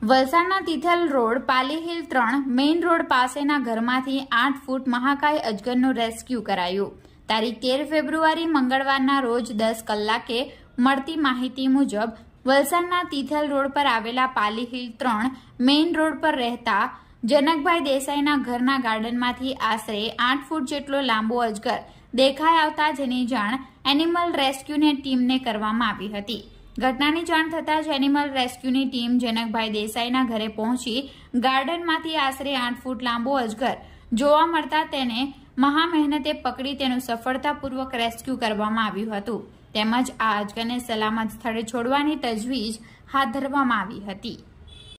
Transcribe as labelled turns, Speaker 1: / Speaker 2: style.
Speaker 1: વલસાડના તિથલ રોડ પાલીહિલ ત્રણ main road પાસેના ઘરમાંથી આઠ ફૂટ મહાકાય અજગરનું રેસ્ક્યુ કરાયું તારીખ તેર ફેબ્રુઆરી મંગળવારના રોજ દસ કલાકે મળતી માહિતી મુજબ વલસાડના તિથલ રોડ પર આવેલા પાલીહિલ ત્રણ મેઇન રોડ પર રહેતા જનકભાઈ દેસાઈના ઘરના ગાર્ડનમાંથી આશરે આઠ ફૂટ જેટલો લાંબો અજગર દેખાઈ આવતા જેની જાણ એનિમલ રેસ્ક્યુને ટીમને કરવામાં આવી હતી ઘટનાની જાણ થતાં જ એનિમલ રેસ્ક્યુની ટીમ જનકભાઈ દેસાઈના ઘરે પહોંચી ગાર્ડનમાંથી આશરે આઠ ફૂટ લાંબો અજગર જોવા મળતા તેને મહામહેનતે પકડી તેનું સફળતાપૂર્વક રેસ્ક્યુ કરવામાં આવ્યું હતું તેમજ આ અજગરને સલામત સ્થળે છોડવાની તજવીજ હાથ ધરવામાં આવી હતી